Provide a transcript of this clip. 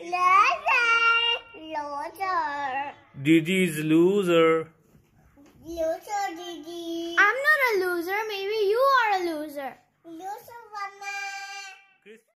Loser. loser. Didi is loser. Loser, Didi. I'm not a loser. Maybe you are a loser. Loser,